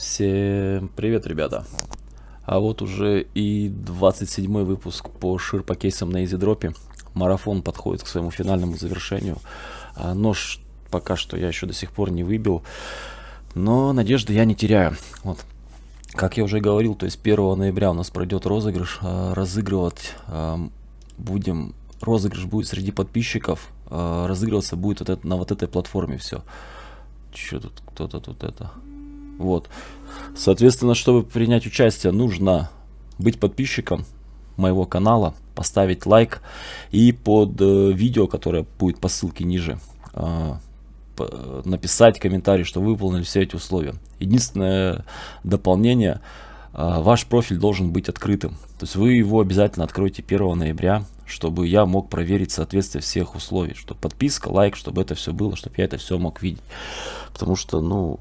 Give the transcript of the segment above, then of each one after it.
Всем привет, ребята. А вот уже и 27 выпуск по ширпокейсам на изидропе. Марафон подходит к своему финальному завершению. А нож пока что я еще до сих пор не выбил, но надежды я не теряю. Вот. Как я уже говорил, то есть 1 ноября у нас пройдет розыгрыш. А, разыгрывать а, будем... Розыгрыш будет среди подписчиков. А, разыгрываться будет вот это, на вот этой платформе все. Че тут кто-то тут это... Вот. Соответственно, чтобы принять участие, нужно быть подписчиком моего канала, поставить лайк и под э, видео, которое будет по ссылке ниже, э, написать комментарий, что вы выполнили все эти условия. Единственное дополнение, э, ваш профиль должен быть открытым. То есть вы его обязательно откроете 1 ноября, чтобы я мог проверить соответствие всех условий, что подписка, лайк, чтобы это все было, чтобы я это все мог видеть. Потому что, ну,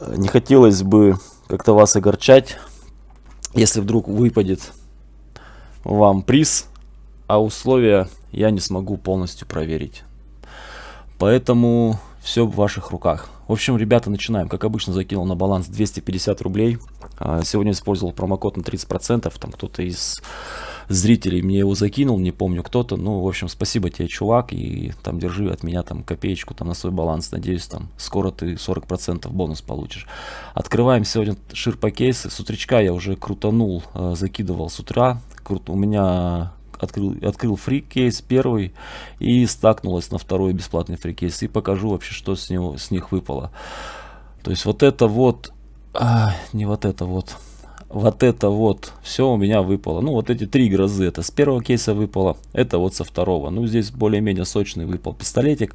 Э, не хотелось бы как-то вас огорчать, если вдруг выпадет вам приз, а условия я не смогу полностью проверить. Поэтому все в ваших руках. В общем, ребята, начинаем. Как обычно, закинул на баланс 250 рублей. А, сегодня использовал промокод на 30%. Там кто-то из зрителей мне его закинул, не помню кто-то. Ну, в общем, спасибо тебе, чувак, и там держи от меня там копеечку там на свой баланс. Надеюсь, там скоро ты 40% бонус получишь. Открываем сегодня ширпокейсы. С утречка я уже крутанул, э, закидывал с утра. Крут... У меня открыл, открыл фрикейс первый и стакнулась на второй бесплатный фрикейс. И покажу вообще, что с, него, с них выпало. То есть вот это вот... А, не вот это вот вот это вот все у меня выпало. Ну, вот эти три грозы, это с первого кейса выпало, это вот со второго. Ну, здесь более-менее сочный выпал пистолетик,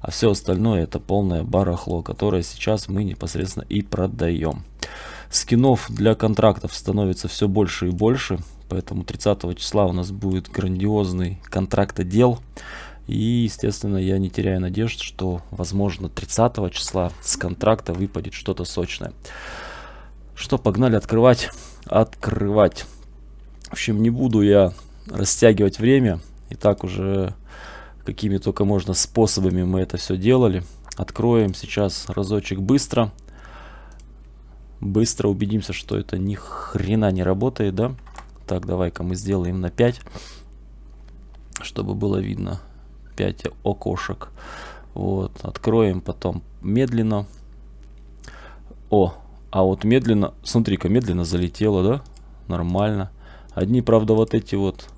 а все остальное это полное барахло, которое сейчас мы непосредственно и продаем. Скинов для контрактов становится все больше и больше, поэтому 30 числа у нас будет грандиозный контракт отдел, И, естественно, я не теряю надежд, что, возможно, 30 числа с контракта выпадет что-то сочное. Что, погнали открывать? Открывать. В общем, не буду я растягивать время. И так уже какими только можно способами мы это все делали. Откроем сейчас разочек быстро. Быстро убедимся, что это ни хрена не работает, да? Так, давай-ка мы сделаем на 5, чтобы было видно. 5 окошек. Вот, откроем потом медленно. О, а вот медленно, смотри-ка, медленно залетело, да? Нормально. Одни, правда, вот эти вот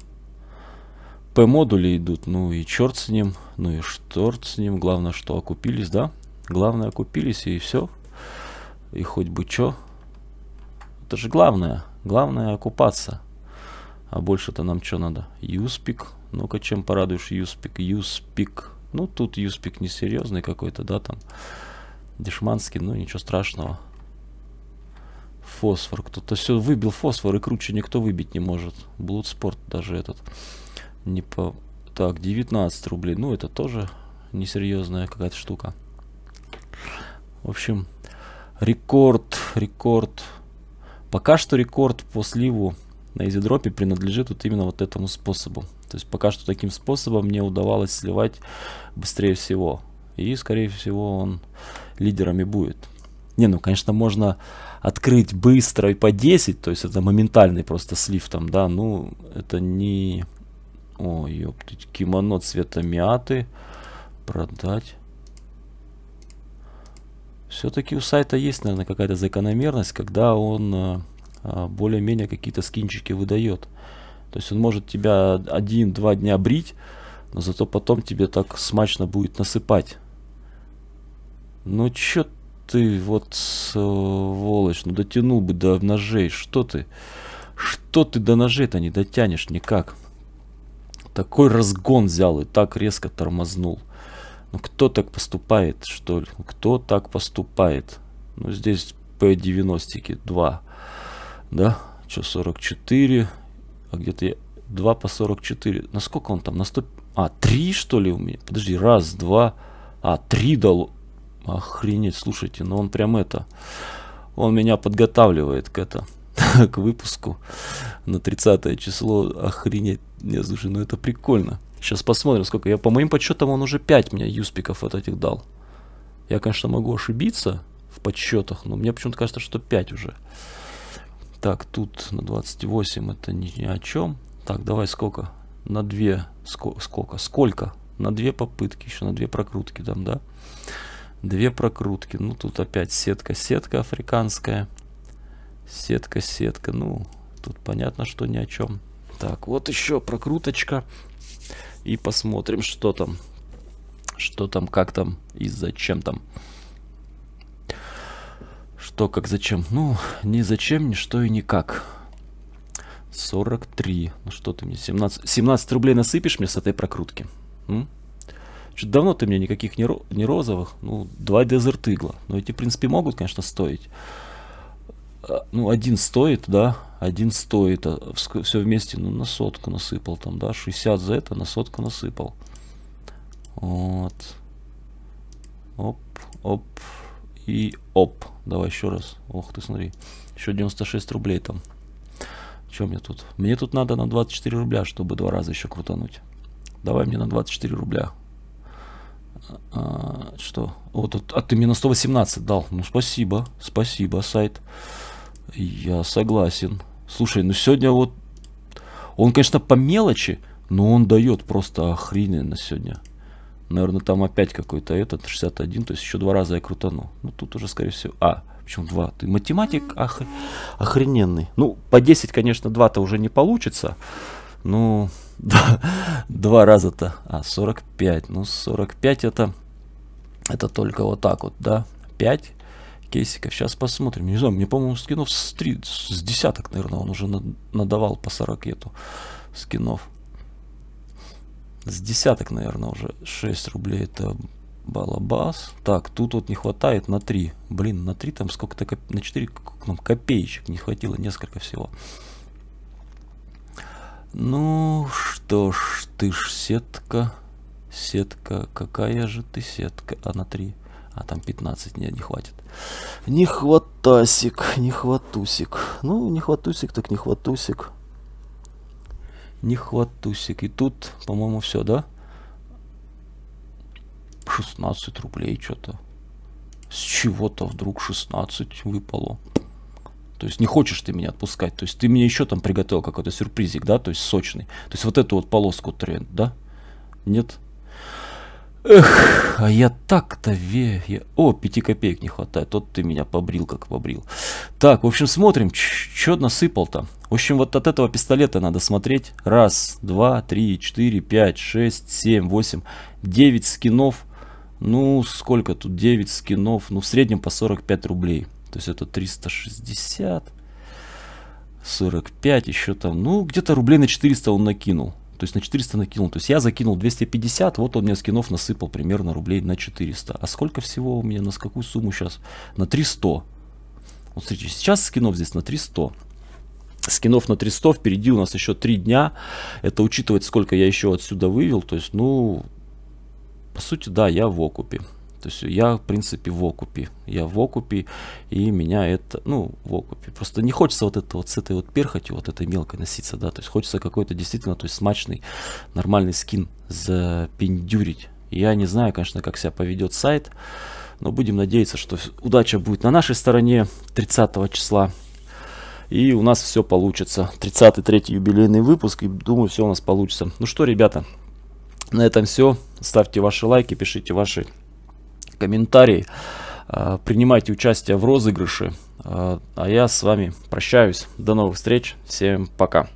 P-модули идут. Ну и черт с ним, ну и шторт с ним. Главное, что окупились, да? Главное, окупились и все. И хоть бы чё. Это же главное. Главное окупаться. А больше-то нам что надо? Юспик. Ну-ка, чем порадуешь Юспик? Юспик. Ну, тут Юспик несерьезный какой-то, да, там. Дешманский, ну, ничего страшного фосфор. Кто-то все выбил фосфор, и круче никто выбить не может. Блудспорт даже этот не по... Так, 19 рублей. Ну, это тоже несерьезная какая-то штука. В общем, рекорд, рекорд. Пока что рекорд по сливу на изидропе принадлежит вот именно вот этому способу. То есть пока что таким способом мне удавалось сливать быстрее всего. И, скорее всего, он лидерами будет. Не, ну, конечно, можно открыть быстро и по 10, то есть это моментальный просто слив там, да, ну, это не... О, ёптыть, кимоно цвета миаты. Продать. Все-таки у сайта есть, наверное, какая-то закономерность, когда он э, а, более-менее какие-то скинчики выдает. То есть он может тебя один-два дня брить, но зато потом тебе так смачно будет насыпать. Ну, чё ты вот сволочь, э, ну дотянул бы до ножей, что ты? Что ты до ножей-то не дотянешь никак? Такой разгон взял и так резко тормознул. Ну кто так поступает, что ли? Ну, кто так поступает? Ну здесь по 90 2, да? Что, 44, а где-то 2 по 44. Насколько он там? На 100... А, 3 что ли у меня? Подожди, раз, два, а, 3 дало. Охренеть, слушайте, но ну он прям это... Он меня подготавливает к это, к выпуску на 30 число. Охренеть, не, слушай, ну это прикольно. Сейчас посмотрим, сколько. Я по моим подсчетам он уже 5 мне юспиков от этих дал. Я, конечно, могу ошибиться в подсчетах, но мне почему-то кажется, что 5 уже. Так, тут на 28 это ни о чем. Так, давай сколько? На 2. Сколько? Сколько? На 2 попытки, еще на 2 прокрутки там, да? Две прокрутки. Ну, тут опять сетка-сетка африканская. Сетка-сетка. Ну, тут понятно, что ни о чем. Так, вот еще прокруточка. И посмотрим, что там. Что там, как там и зачем там. Что, как, зачем? Ну, ни зачем, ни что и никак. 43. Ну что ты мне, 17, 17 рублей насыпешь мне с этой прокрутки? М? Что-то давно ты мне никаких не, ро- не розовых. Ну, два дезерт игла. Но ну, эти, в принципе, могут, конечно, стоить. А, ну, один стоит, да. Один стоит. А все вместе, ну, на сотку насыпал там, да. 60 за это на сотку насыпал. Вот. Оп, оп и оп. Давай еще раз. Ох ты, смотри. Еще 96 рублей там. Чем мне тут? Мне тут надо на 24 рубля, чтобы два раза еще крутануть. Давай мне на 24 рубля. А, что? Вот, вот, а ты мне на 118 дал. Ну, спасибо, спасибо, сайт. Я согласен. Слушай, ну сегодня вот... Он, конечно, по мелочи, но он дает просто охрененно сегодня. Наверное, там опять какой-то этот, 61, то есть еще два раза я крутану. Ну, тут уже, скорее всего... А, почему два? Ты математик ох... охрененный. Ну, по 10, конечно, два то уже не получится. Ну, два, два раза-то. А, 45. Ну, 45 это, это только вот так вот, да? 5 кейсиков. Сейчас посмотрим. Не знаю, мне, по-моему, скинов с, 3, с десяток, наверное, он уже надавал по 40 эту скинов. С десяток, наверное, уже 6 рублей. Это балабас. Так, тут вот не хватает на 3. Блин, на 3 там сколько-то, коп... на 4 нам копеечек не хватило, несколько всего. Ну, что ж, ты ж сетка. Сетка, какая же ты сетка? А на три, А там 15, нет, не хватит. Не хватасик, не хватусик. Ну, не хватусик, так не хватусик. Не хватусик. И тут, по-моему, все, да? 16 рублей что-то. С чего-то вдруг 16 выпало. То есть не хочешь ты меня отпускать. То есть ты мне еще там приготовил какой-то сюрпризик, да, то есть сочный. То есть вот эту вот полоску тренд, да? Нет? Эх, а я так-то верю. О, пяти копеек не хватает. Тот ты меня побрил, как побрил. Так, в общем, смотрим, что насыпал-то. В общем, вот от этого пистолета надо смотреть. Раз, два, три, четыре, пять, шесть, семь, восемь, девять скинов. Ну, сколько тут? девять скинов. Ну, в среднем по 45 рублей. То есть это 360, 45, еще там, ну, где-то рублей на 400 он накинул. То есть на 400 накинул. То есть я закинул 250, вот он мне скинов насыпал примерно рублей на 400. А сколько всего у меня, на какую сумму сейчас? На 300. Вот смотрите, сейчас скинов здесь на 300. Скинов на 300, впереди у нас еще 3 дня. Это учитывать, сколько я еще отсюда вывел. То есть, ну, по сути, да, я в окупе. То есть я, в принципе, в окупе. Я в окупе, и меня это, ну, в окупе. Просто не хочется вот это вот с этой вот перхотью, вот этой мелкой носиться, да. То есть хочется какой-то действительно, то есть смачный, нормальный скин запендюрить. Я не знаю, конечно, как себя поведет сайт, но будем надеяться, что удача будет на нашей стороне 30 числа. И у нас все получится. 33-й юбилейный выпуск, и думаю, все у нас получится. Ну что, ребята, на этом все. Ставьте ваши лайки, пишите ваши комментарии, э, принимайте участие в розыгрыше. Э, а я с вами прощаюсь. До новых встреч. Всем пока.